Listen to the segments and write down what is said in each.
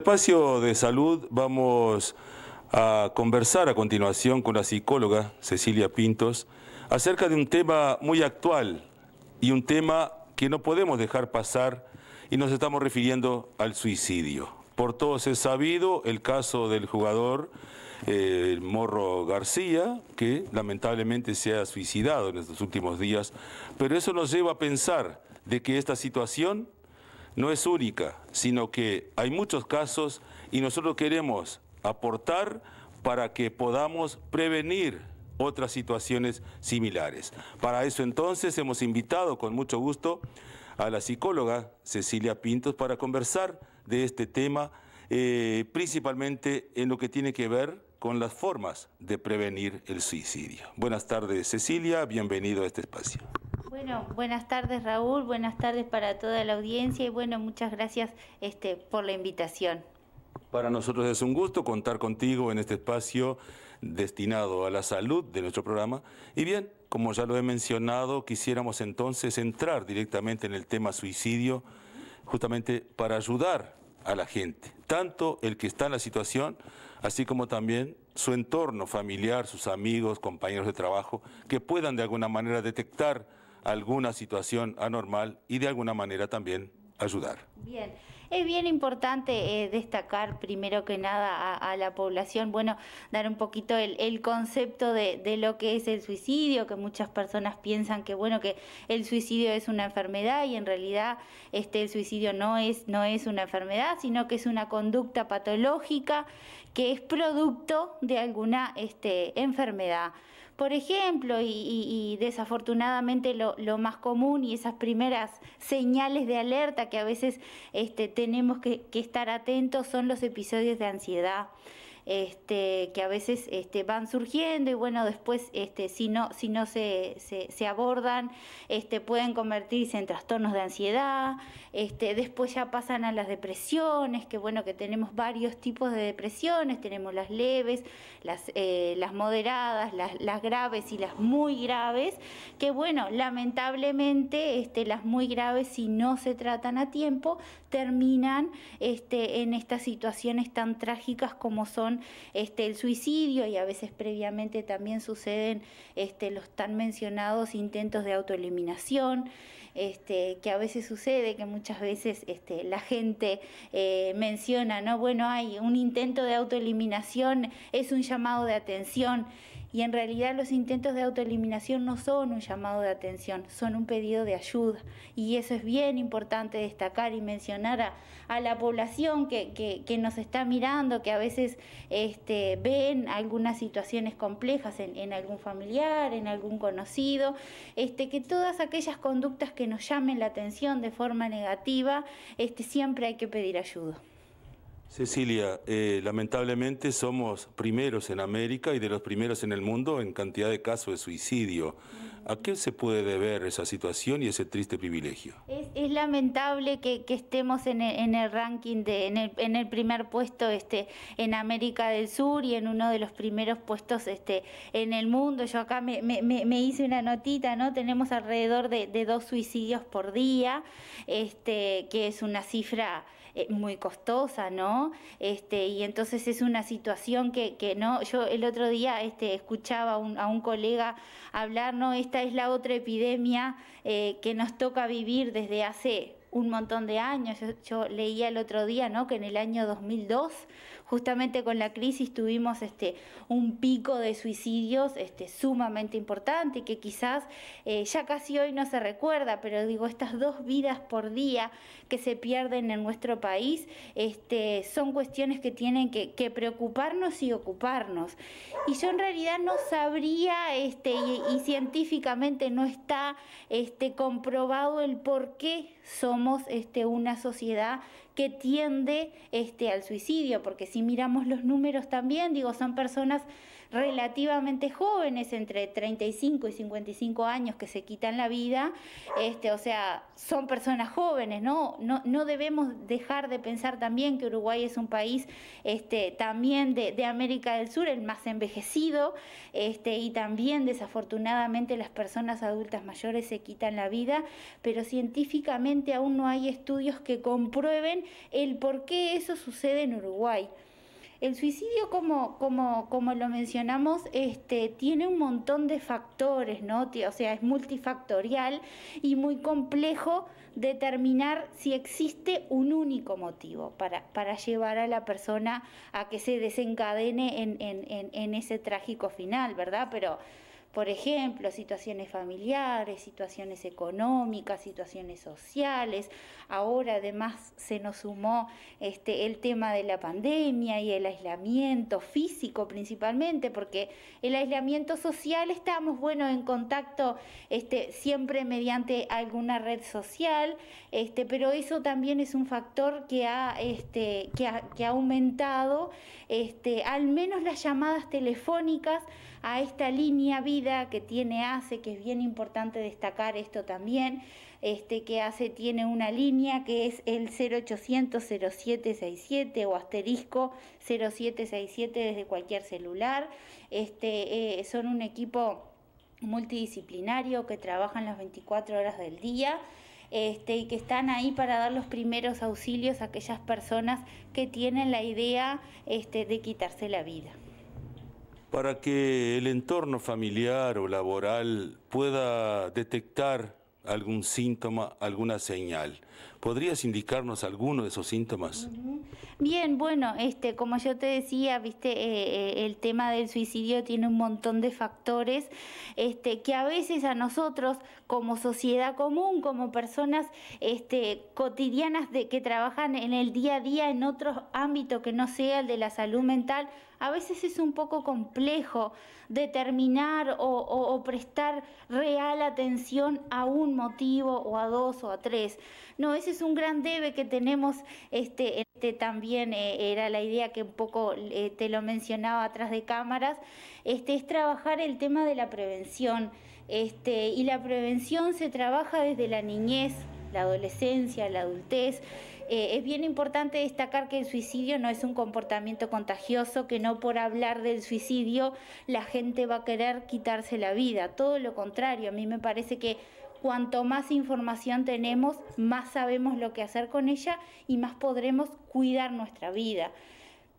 espacio de salud vamos a conversar a continuación con la psicóloga Cecilia Pintos acerca de un tema muy actual y un tema que no podemos dejar pasar y nos estamos refiriendo al suicidio. Por todos es sabido el caso del jugador eh, Morro García, que lamentablemente se ha suicidado en estos últimos días, pero eso nos lleva a pensar de que esta situación no es única, sino que hay muchos casos y nosotros queremos aportar para que podamos prevenir otras situaciones similares. Para eso entonces hemos invitado con mucho gusto a la psicóloga Cecilia Pintos para conversar de este tema, eh, principalmente en lo que tiene que ver con las formas de prevenir el suicidio. Buenas tardes Cecilia, bienvenido a este espacio. Bueno, buenas tardes Raúl, buenas tardes para toda la audiencia y bueno, muchas gracias este, por la invitación. Para nosotros es un gusto contar contigo en este espacio destinado a la salud de nuestro programa. Y bien, como ya lo he mencionado, quisiéramos entonces entrar directamente en el tema suicidio, justamente para ayudar a la gente, tanto el que está en la situación, así como también su entorno familiar, sus amigos, compañeros de trabajo, que puedan de alguna manera detectar alguna situación anormal y de alguna manera también ayudar. Bien, es bien importante eh, destacar primero que nada a, la población, bueno, dar un poquito el, concepto de, lo que es el suicidio, que muchas personas piensan que bueno, que el suicidio es una enfermedad y en realidad este, el suicidio no es, no es una enfermedad, sino que es una conducta patológica que es producto de alguna este, enfermedad por ejemplo, y, y, desafortunadamente lo, más común y esas primeras señales de alerta que a veces este, tenemos que estar atentos son los episodios de ansiedad este, que a veces este, van surgiendo y bueno, después este, si no, si no se, abordan, este, pueden convertirse en trastornos de ansiedad, este, después ya pasan a las depresiones, que bueno, que tenemos varios tipos de depresiones, tenemos las leves, las, eh, moderadas, las, las graves y las muy graves, que bueno, lamentablemente este, las muy graves si no se tratan a tiempo terminan este, en estas situaciones tan trágicas como son este, el suicidio y a veces previamente también suceden este, los tan mencionados intentos de autoeliminación, que a veces sucede, que muchas veces la gente eh, menciona, ¿no? Bueno, hay un intento de autoeliminación, es un llamado de atención. Y en realidad los intentos de autoeliminación no son un llamado de atención, son un pedido de ayuda. Y eso es bien importante destacar y mencionar a, la población que, nos está mirando, que a veces este, ven algunas situaciones complejas en, algún familiar, en algún conocido, este, que todas aquellas conductas que nos llamen la atención de forma negativa, este, siempre hay que pedir ayuda. Cecilia, eh, lamentablemente somos primeros en América y de los primeros en el mundo en cantidad de casos de suicidio. ¿A qué se puede deber esa situación y ese triste privilegio? Es, lamentable que, estemos en el, ranking, de, en, el, primer puesto este, en América del Sur y en uno de los primeros puestos este, en el mundo. Yo acá me, hice una notita, ¿no? Tenemos alrededor de, dos suicidios por día, este, que es una cifra eh, muy costosa, ¿no? Este, y entonces es una situación que, no, yo el otro día este, escuchaba a un, a un colega hablar, ¿no? esta es la otra epidemia eh, que nos toca vivir desde hace un montón de años. Yo, yo, leía el otro día, ¿no? Que en el año 2002 Justamente con la crisis tuvimos este, un pico de suicidios este, sumamente importante que quizás eh, ya casi hoy no se recuerda, pero digo, estas dos vidas por día que se pierden en nuestro país este, son cuestiones que tienen que, preocuparnos y ocuparnos. Y yo en realidad no sabría este, y, científicamente no está este, comprobado el por qué somos este, una sociedad que tiende este, al suicidio, porque si miramos los números también, digo, son personas relativamente jóvenes, entre 35 y 55 años, que se quitan la vida, este, o sea, son personas jóvenes, ¿no? No, debemos dejar de pensar también que Uruguay es un país este, también de, América del Sur, el más envejecido, este, y también desafortunadamente las personas adultas mayores se quitan la vida, pero científicamente aún no hay estudios que comprueben el por qué eso sucede en Uruguay. El suicidio, como, como, como lo mencionamos, este, tiene un montón de factores, ¿no? O sea, es multifactorial y muy complejo determinar si existe un único motivo para, para llevar a la persona a que se desencadene en, en, en, en ese trágico final, ¿verdad? Pero por ejemplo, situaciones familiares, situaciones económicas, situaciones sociales. Ahora además se nos sumó este, el tema de la pandemia y el aislamiento físico principalmente, porque el aislamiento social estamos, bueno, en contacto este, siempre mediante alguna red social, este, pero eso también es un factor que ha, este, que aumentado este, al menos las llamadas telefónicas a esta línea viva que tiene ACE, que es bien importante destacar esto también, este, que ACE tiene una línea que es el 0800 0767 o asterisco 0767 desde cualquier celular. Este, eh, son un equipo multidisciplinario que trabajan las 24 horas del día este, y que están ahí para dar los primeros auxilios a aquellas personas que tienen la idea este, de quitarse la vida para que el entorno familiar o laboral pueda detectar algún síntoma, alguna señal. ¿Podrías indicarnos alguno de esos síntomas? Bien, bueno, este, como yo te decía, viste, eh, eh, el tema del suicidio tiene un montón de factores este, que a veces a nosotros, como sociedad común, como personas este, cotidianas de, que trabajan en el día a día en otro ámbito que no sea el de la salud mental, a veces es un poco complejo determinar o, prestar real atención a un motivo o a dos o a tres. No, ese es un gran debe que tenemos, este, este también eh, era la idea que un poco eh, te lo mencionaba atrás de cámaras, este, es trabajar el tema de la prevención. Este, y la prevención se trabaja desde la niñez, la adolescencia, la adultez. Eh, es bien importante destacar que el suicidio no es un comportamiento contagioso, que no por hablar del suicidio la gente va a querer quitarse la vida. Todo lo contrario, a mí me parece que cuanto más información tenemos, más sabemos lo que hacer con ella y más podremos cuidar nuestra vida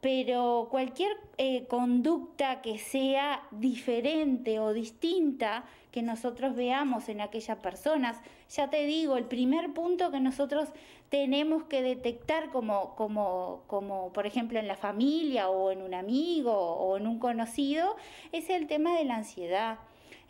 pero cualquier eh, conducta que sea diferente o distinta que nosotros veamos en aquellas personas, ya te digo, el primer punto que nosotros tenemos que detectar como, como, como por ejemplo en la familia o en un amigo o en un conocido, es el tema de la ansiedad.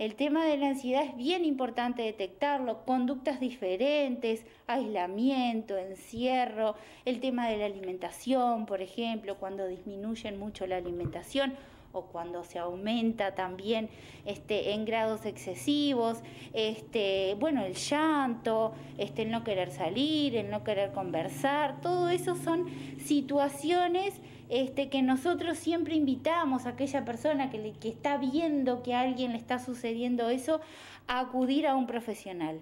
El tema de la ansiedad es bien importante detectarlo, conductas diferentes, aislamiento, encierro, el tema de la alimentación, por ejemplo, cuando disminuyen mucho la alimentación o cuando se aumenta también este, en grados excesivos, este, bueno, el llanto, este, el no querer salir, el no querer conversar, todo eso son situaciones este, que nosotros siempre invitamos a aquella persona que, está viendo que a alguien le está sucediendo eso a acudir a un profesional.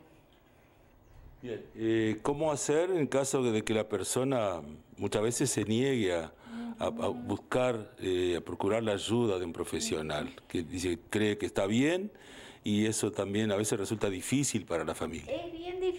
Bien, eh, ¿cómo hacer en caso de que la persona muchas veces se niegue a, a, buscar, eh, a procurar la ayuda de un profesional que dice, cree que está bien y eso también a veces resulta difícil para la familia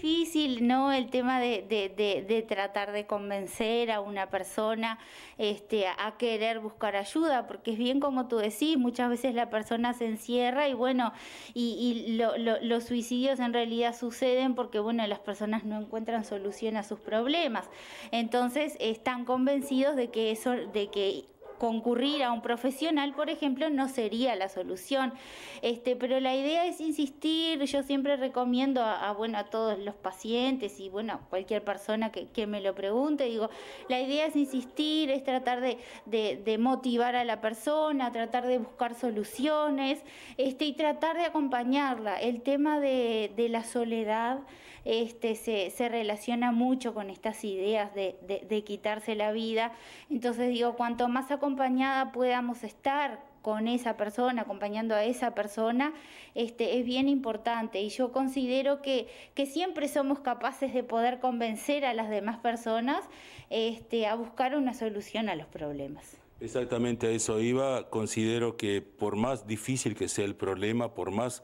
difícil, ¿no? El tema de, de, tratar de convencer a una persona este, a querer buscar ayuda, porque es bien como tú decís, muchas veces la persona se encierra y bueno, y, los suicidios en realidad suceden porque bueno, las personas no encuentran solución a sus problemas. Entonces están convencidos de que eso, de que concurrir a un profesional, por ejemplo, no sería la solución. Este, pero la idea es insistir, yo siempre recomiendo a, bueno, a todos los pacientes y bueno, cualquier persona que, me lo pregunte, digo, la idea es insistir, es tratar de, motivar a la persona, tratar de buscar soluciones este, y tratar de acompañarla. El tema de, la soledad este, se, se, relaciona mucho con estas ideas de, de quitarse la vida. Entonces digo, cuanto más acompañarla, acompañada podamos estar con esa persona, acompañando a esa persona, este, es bien importante. Y yo considero que, que siempre somos capaces de poder convencer a las demás personas este, a buscar una solución a los problemas. Exactamente a eso iba. Considero que por más difícil que sea el problema, por más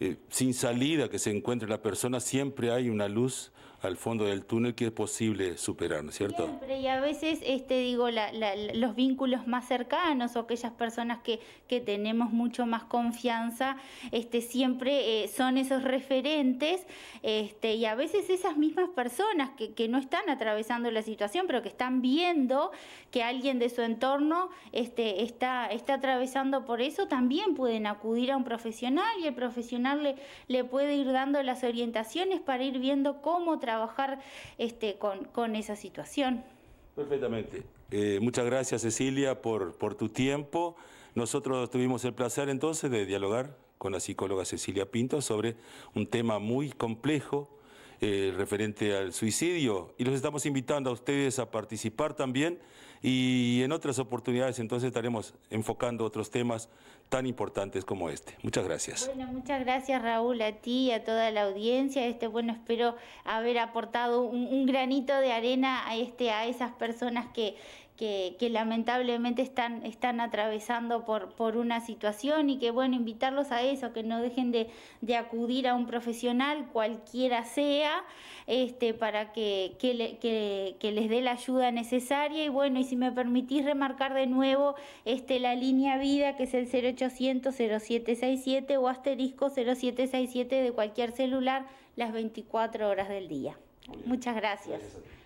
eh, sin salida que se encuentre la persona, siempre hay una luz al fondo del túnel que es posible superar, ¿no es cierto? Siempre, y a veces, este, digo, los vínculos más cercanos o aquellas personas que, que tenemos mucho más confianza, este, siempre eh, son esos referentes, este, y a veces esas mismas personas que, no están atravesando la situación, pero que están viendo que alguien de su entorno este, está, está atravesando por eso, también pueden acudir a un profesional y el profesional le, le puede ir dando las orientaciones para ir viendo cómo trabajar este, con, esa situación. Perfectamente. Eh, muchas gracias Cecilia por, tu tiempo. Nosotros tuvimos el placer entonces de dialogar con la psicóloga Cecilia Pinto sobre un tema muy complejo eh, referente al suicidio y los estamos invitando a ustedes a participar también y en otras oportunidades entonces estaremos enfocando otros temas tan importantes como este. Muchas gracias. Bueno, muchas gracias Raúl, a ti y a toda la audiencia. Este, bueno, espero haber aportado un, granito de arena a, este, a esas personas que, que, lamentablemente están, están atravesando por, por una situación y que bueno, invitarlos a eso, que no dejen de, de acudir a un profesional, cualquiera sea, este, para que, que, les dé la ayuda necesaria. Y bueno, y si me permitís remarcar de nuevo este, la línea vida, que es el 0800 0767 o asterisco 0767 de cualquier celular las 24 horas del día. Muchas gracias.